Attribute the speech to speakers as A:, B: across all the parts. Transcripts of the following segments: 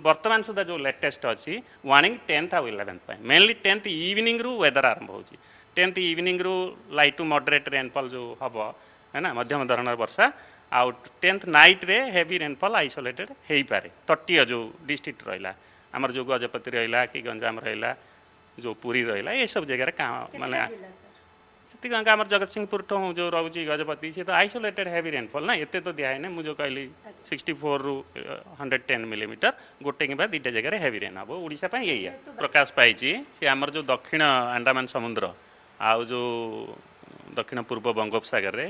A: बर्तमान सुधा जो लेटेस्ट अच्छी वार्णिंग टेन्थ आउ इलेवेन्थ मेनली टेन्थ इवनिंग रू वेदर आरंभ हो टेन्थ इवनिंग रु लाइट टू मडरेट रेनफल जो हम है ना मध्यम धरण वर्षा आउ टेन्थ नाइट्रे हेवी रेनफल आइसोलेटेड हो पाए तटीय जो डिस्ट्रिक्ट रहा आमर जो गजपति रहा कि गंजाम रहा जो पूरी रहा ये सब जगार कहाँ मैंने से आम जगत सिंहपुर ठूँ जो रोचे गजपति सी तो आइसोलेटेड हेवी रेनफल ना ये तो दिखाए ना मुझे कहली ସିକ୍ସଟି ଫୋର୍ରୁ ହଣ୍ଡ୍ରେଡ଼ ଟେନ୍ ମିଲିମିଟର ଗୋଟେ କିମ୍ବା ଦୁଇଟା ଜାଗାରେ ହେଭି ରେନ୍ ହେବ ଓଡ଼ିଶା ପାଇଁ ଏଇଆ ପ୍ରକାଶ ପାଇଛି ସେ ଆମର ଯେଉଁ ଦକ୍ଷିଣ ଆଣ୍ଡାମାନ ସମୁଦ୍ର ଆଉ ଯେଉଁ ଦକ୍ଷିଣ ପୂର୍ବ ବଙ୍ଗୋପସାଗରରେ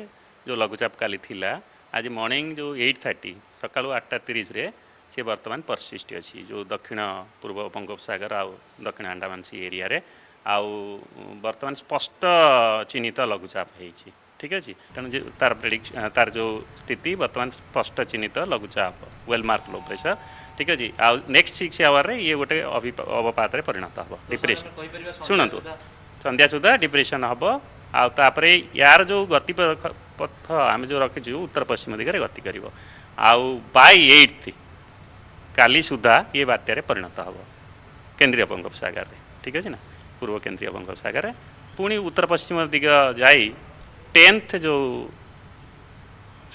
A: ଯେଉଁ ଲଘୁଚାପ କାଲି ଥିଲା ଆଜି ମର୍ଣ୍ଣିଂ ଯେଉଁ ଏଇଟ୍ ଥାର୍ଟି ସକାଳୁ ଆଠଟା ତିରିଶରେ ସେ ବର୍ତ୍ତମାନ ପରସିଷ୍ଟ ଅଛି ଯେଉଁ ଦକ୍ଷିଣ ପୂର୍ବ ବଙ୍ଗୋପସାଗର ଆଉ ଦକ୍ଷିଣ ଆଣ୍ଡାମାନ ସି ଏରିଆରେ ଆଉ ବର୍ତ୍ତମାନ ସ୍ପଷ୍ଟ ଚିହ୍ନିତ ଲଘୁଚାପ ହେଇଛି ঠিক আছে তেমন যে তার প্রেডিক তার যে স্থিতি বর্তমান স্পষ্ট চিহ্নিত লঘুচাপ ওয়েল মার্ক লো প্রেসর ঠিক আছে আউ নেক্সট সিক্স আওয়ারে ইয়ে গোটে অবপাতরে পরিণত হব ডিপ্রেসন শুণতু সন্ধ্যা সুদ্ধা ডিপ্রেসন হব ଆଉ ତାପରେ ୟାର ଯେଉଁ ଗତି ପଥ ଆମେ ଯେଉଁ ରଖିଛୁ ଉତ୍ତର ପଶ୍ଚିମ ଦିଗରେ ଗତି କରିବ ଆଉ ବାଇ ଏଇଟ୍ କାଲି ସୁଦ୍ଧା ଇଏ ବାତ୍ୟାରେ ପରିଣତ ହେବ କେନ୍ଦ୍ରୀୟ ବଙ୍ଗୋପସାଗରରେ ଠିକ୍ ଅଛି ନା ପୂର୍ବ କେନ୍ଦ୍ରୀୟ ବଙ୍ଗୋପସାଗରରେ ପୁଣି ଉତ୍ତର ପଶ୍ଚିମ ଦିଗ ଯାଇ टेन्थ जो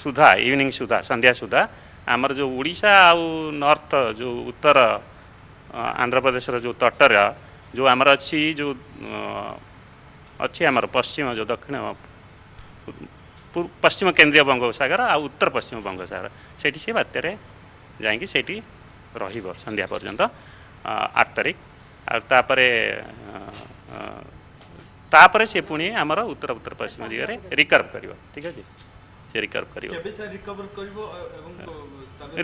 A: ସୁଦ୍ଧା ଇଭିନିଂ ସୁଦ୍ଧା ସନ୍ଧ୍ୟା ସୁଦ୍ଧା ଆମର ଯେଉଁ ଓଡ଼ିଶା ଆଉ ନର୍ଥ ଯେଉଁ ଉତ୍ତର ଆନ୍ଧ୍ରପ୍ରଦେଶର ଯେଉଁ ତଟର ଯେଉଁ ଆମର ଅଛି ଯେଉଁ ଅଛି ଆମର ପଶ୍ଚିମ ଯେଉଁ ଦକ୍ଷିଣ ପଶ୍ଚିମ କେନ୍ଦ୍ରୀୟ ବଙ୍ଗୋପସାଗର ଆଉ ଉତ୍ତର ପଶ୍ଚିମ ବଙ୍ଗୋପସାଗର ସେଇଠି ସେ ବାତ୍ୟାରେ ଯାଇକି ସେଇଠି ରହିବ ସନ୍ଧ୍ୟା ପର୍ଯ୍ୟନ୍ତ ଆଠ ତାରିଖ ଆଉ ତାପରେ ତାପରେ ସେ ପୁଣି ଆମର ଉତ୍ତର ଉତ୍ତର ପଶ୍ଚିମ ଦିଗରେ ରିକର୍ଭ କରିବ ଠିକ୍ ଅଛି ସେ ରିକର୍ଭ କରିବ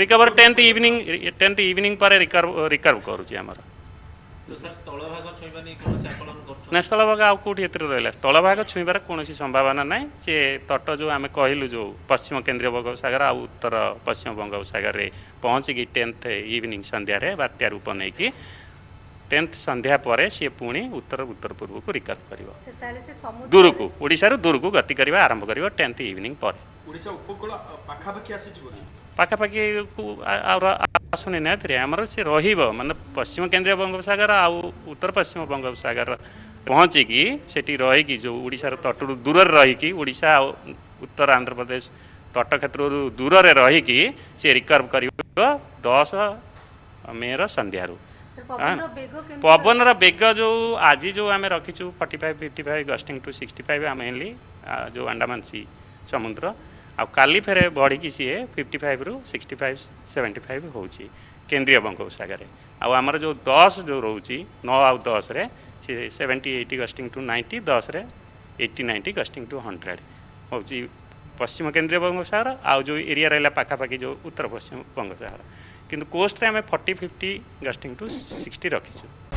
A: recover tenth evening tenth evening ପରେ ରିକର୍ଭ ରିକର୍ଭ କରୁଛି ଆମର ନା ସ୍ଥଳଭାଗ ଆଉ କେଉଁଠି ଏଥିରେ ରହିଲା ସ୍ଥଳଭାଗ ଛୁଇଁବାର କୌଣସି ସମ୍ଭାବନା ନାହିଁ ସେ ତଟ ଯେଉଁ ଆମେ କହିଲୁ ଯେଉଁ ପଶ୍ଚିମ କେନ୍ଦ୍ରୀୟ ବଙ୍ଗୋପସାଗର ଆଉ ଉତ୍ତର ପଶ୍ଚିମ ବଙ୍ଗୋପସାଗରରେ ପହଞ୍ଚିକି ଟେନ୍ଥ ଇଭିନିଂ ସନ୍ଧ୍ୟାରେ ବାତ୍ୟାର ରୂପ ନେଇକି টেন্থ সন্ধ্যা পরে সি পুঁ উত্তর উত্তর পূর্বক রিকল করব দূরকু ওড়শার দূরকু গতি করা আরম্ভ করব টেন্থ ইভিনিং পরে পাখাপাখি আসুনি না এতে আমার সে রহব মানে পশ্চিম কেন্দ্রীয় বঙ্গোপসাগর আউ উত্তর পশ্চিম বঙ্গোপসাগর পৌঁছিকি সেটি রহিকি যে ওড়শার তটর দূরের রহিকি ওড়শা উত্তর আন্ধ্রপ্রদেশ তট ক্ষেত্রর দূরের রহিকি সে রিকর্ভ করব দশ মের সন্ধ্যার ପବନର ବେଗ ଯେଉଁ ଆଜି ଯେଉଁ ଆମେ ରଖିଛୁ forty five fifty five gusting to sixty five ଆମେ ହେଲି ଯେଉଁ ଆଣ୍ଡାମାନ ସି ସମୁଦ୍ର ଆଉ କାଲି ଫେରେ ବଢ଼ିକି ସିଏ ଫିଫ୍ଟି ଫାଇଭ୍ରୁ ସିକ୍ସଟି ଫାଇଭ୍ ସେଭେଣ୍ଟି ଫାଇଭ୍ ହେଉଛି କେନ୍ଦ୍ରୀୟ ବଙ୍ଗୋପସାଗରରେ ଆଉ ଆମର ଯେଉଁ ଦଶ ଯେଉଁ ରହୁଛି ନଅ ଆଉ ଦଶରେ ସେ seventy eighty gusting to ninety ଦଶରେ eighty ninety gusting to hundred ହେଉଛି ପଶ୍ଚିମ କେନ୍ଦ୍ରୀୟ ବଙ୍ଗୋପସାଗର ଆଉ ଯେଉଁ ଏରିଆ ରହିଲା ପାଖାପାଖି ଯେଉଁ ଉତ୍ତର ପଶ୍ଚିମ ବଙ୍ଗୋପସାଗର कितना कोस्ट में forty fifty gusting to sixty रखीचु